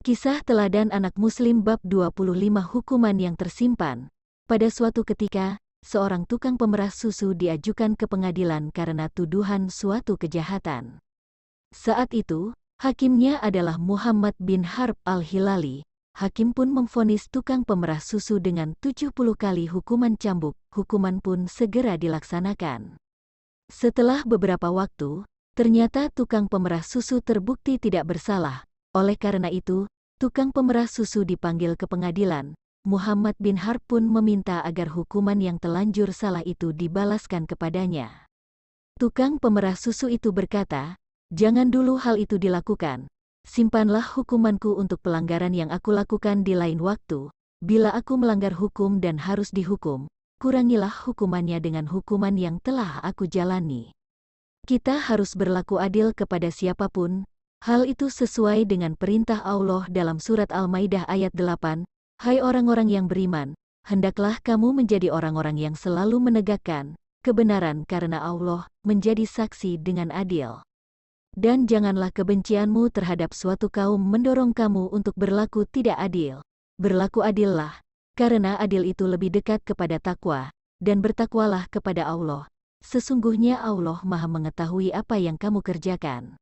Kisah teladan anak muslim bab 25 hukuman yang tersimpan. Pada suatu ketika, seorang tukang pemerah susu diajukan ke pengadilan karena tuduhan suatu kejahatan. Saat itu, hakimnya adalah Muhammad bin Harb al-Hilali. Hakim pun memfonis tukang pemerah susu dengan 70 kali hukuman cambuk, hukuman pun segera dilaksanakan. Setelah beberapa waktu, ternyata tukang pemerah susu terbukti tidak bersalah, oleh karena itu, tukang pemerah susu dipanggil ke pengadilan. Muhammad bin Harb pun meminta agar hukuman yang telanjur salah itu dibalaskan kepadanya. Tukang pemerah susu itu berkata, Jangan dulu hal itu dilakukan. Simpanlah hukumanku untuk pelanggaran yang aku lakukan di lain waktu. Bila aku melanggar hukum dan harus dihukum, kurangilah hukumannya dengan hukuman yang telah aku jalani. Kita harus berlaku adil kepada siapapun, Hal itu sesuai dengan perintah Allah dalam surat Al-Maidah ayat 8, Hai orang-orang yang beriman, hendaklah kamu menjadi orang-orang yang selalu menegakkan kebenaran karena Allah menjadi saksi dengan adil. Dan janganlah kebencianmu terhadap suatu kaum mendorong kamu untuk berlaku tidak adil. Berlaku adillah, karena adil itu lebih dekat kepada takwa, dan bertakwalah kepada Allah. Sesungguhnya Allah maha mengetahui apa yang kamu kerjakan.